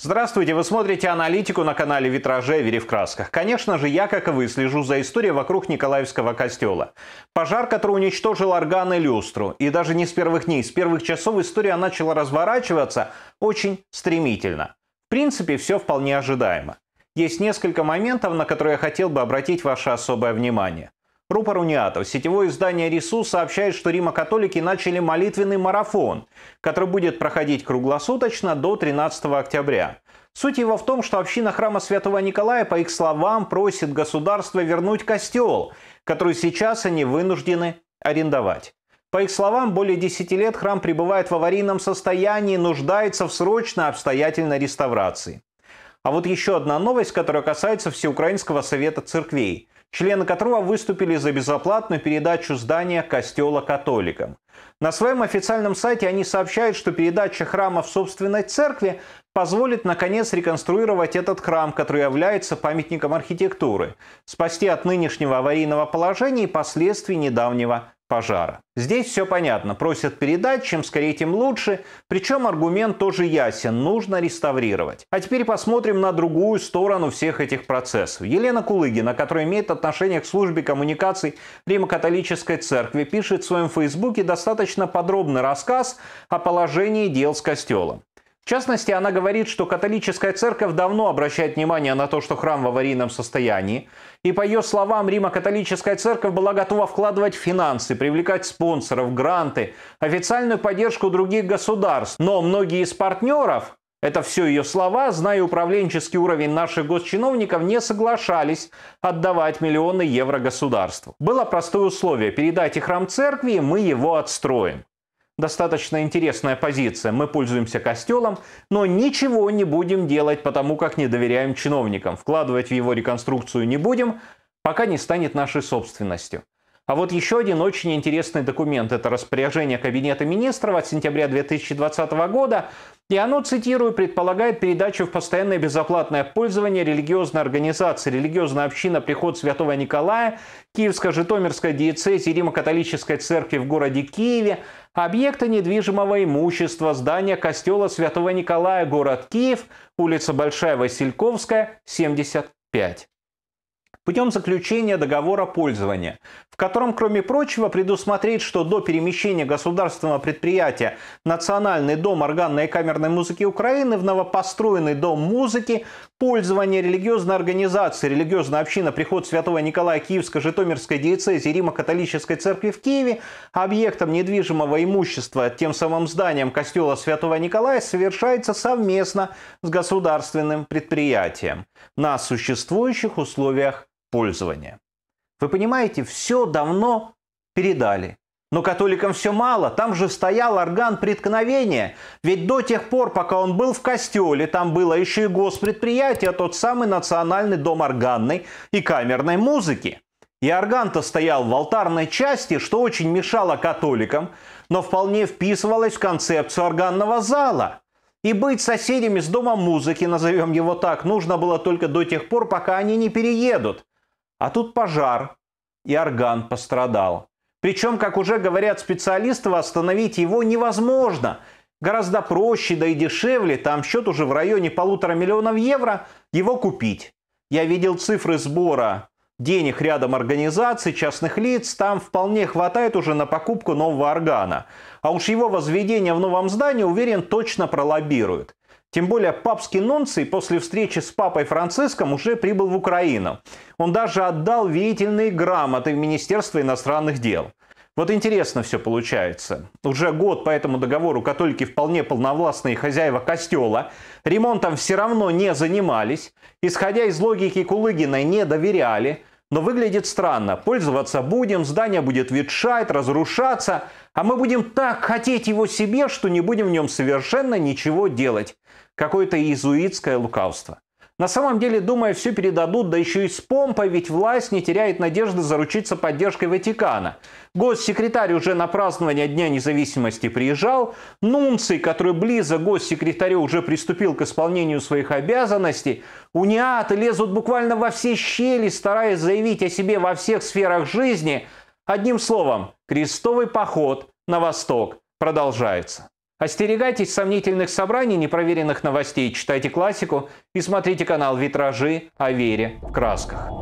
Здравствуйте, вы смотрите аналитику на канале Витраже Вере в красках. Конечно же, я, как и вы, слежу за историей вокруг Николаевского костела. Пожар, который уничтожил органы и люстру. И даже не с первых дней, с первых часов история начала разворачиваться очень стремительно. В принципе, все вполне ожидаемо. Есть несколько моментов, на которые я хотел бы обратить ваше особое внимание. Про Паруниатов. Сетевое издание «Ресу» сообщает, что римо-католики начали молитвенный марафон, который будет проходить круглосуточно до 13 октября. Суть его в том, что община храма Святого Николая, по их словам, просит государство вернуть костел, который сейчас они вынуждены арендовать. По их словам, более 10 лет храм пребывает в аварийном состоянии и нуждается в срочной обстоятельной реставрации. А вот еще одна новость, которая касается Всеукраинского совета церквей члены которого выступили за безоплатную передачу здания костела католикам. На своем официальном сайте они сообщают, что передача храма в собственной церкви позволит наконец реконструировать этот храм, который является памятником архитектуры, спасти от нынешнего аварийного положения и последствий недавнего пожара. Здесь все понятно. Просят передать, чем скорее, тем лучше. Причем аргумент тоже ясен. Нужно реставрировать. А теперь посмотрим на другую сторону всех этих процессов. Елена Кулыгина, которая имеет отношение к службе коммуникаций Римо-католической церкви, пишет в своем фейсбуке достаточно подробный рассказ о положении дел с костелом. В частности, она говорит, что католическая церковь давно обращает внимание на то, что храм в аварийном состоянии, и по ее словам, Рима католическая церковь была готова вкладывать финансы, привлекать спонсоров, гранты, официальную поддержку других государств. Но многие из партнеров, это все ее слова, зная управленческий уровень наших госчиновников, не соглашались отдавать миллионы евро государству. Было простое условие – передайте храм церкви, мы его отстроим достаточно интересная позиция. Мы пользуемся костелом, но ничего не будем делать, потому как не доверяем чиновникам. Вкладывать в его реконструкцию не будем, пока не станет нашей собственностью. А вот еще один очень интересный документ – это распоряжение Кабинета министров от сентября 2020 года, и оно, цитирую, предполагает передачу в постоянное безоплатное пользование религиозной организации «Религиозная община Приход Святого Николая» Киевско-Житомирской диецезии Римо-католической церкви в городе Киеве, объекта недвижимого имущества, здания костела Святого Николая, город Киев, улица Большая Васильковская, 75 путем заключения договора пользования, в котором, кроме прочего, предусмотреть, что до перемещения государственного предприятия Национальный дом органной и камерной музыки Украины в новопостроенный дом музыки пользование религиозной организации «Религиозная община Приход Святого Николая Киевской Житомирской диецезии Римо-католической церкви в Киеве» объектом недвижимого имущества, тем самым зданием костела Святого Николая, совершается совместно с государственным предприятием на существующих условиях пользования. Вы понимаете, все давно передали. Но католикам все мало, там же стоял орган преткновения. Ведь до тех пор, пока он был в костеле, там было еще и госпредприятие, а тот самый Национальный дом органной и камерной музыки. И орган-то стоял в алтарной части, что очень мешало католикам, но вполне вписывалось в концепцию органного зала. И быть соседями с домом музыки, назовем его так, нужно было только до тех пор, пока они не переедут. А тут пожар, и орган пострадал. Причем, как уже говорят специалисты, восстановить его невозможно. Гораздо проще, да и дешевле, там счет уже в районе полутора миллионов евро, его купить. Я видел цифры сбора денег рядом организаций, частных лиц, там вполне хватает уже на покупку нового органа. А уж его возведение в новом здании, уверен, точно пролоббируют. Тем более папский нунций после встречи с папой Франциском уже прибыл в Украину. Он даже отдал веятельные грамоты в Министерство иностранных дел. Вот интересно все получается. Уже год по этому договору католики вполне полновластные хозяева костела. Ремонтом все равно не занимались. Исходя из логики Кулыгина, не доверяли. Но выглядит странно. Пользоваться будем, здание будет ветшать, разрушаться, а мы будем так хотеть его себе, что не будем в нем совершенно ничего делать. Какое-то иезуитское лукавство. На самом деле, думая, все передадут, да еще и с помпой, ведь власть не теряет надежды заручиться поддержкой Ватикана. Госсекретарь уже на празднование Дня независимости приезжал, Нунций, который близо госсекретарю, уже приступил к исполнению своих обязанностей, униаты лезут буквально во все щели, стараясь заявить о себе во всех сферах жизни. Одним словом, крестовый поход на восток продолжается. Остерегайтесь сомнительных собраний, непроверенных новостей, читайте классику и смотрите канал «Витражи о вере в красках».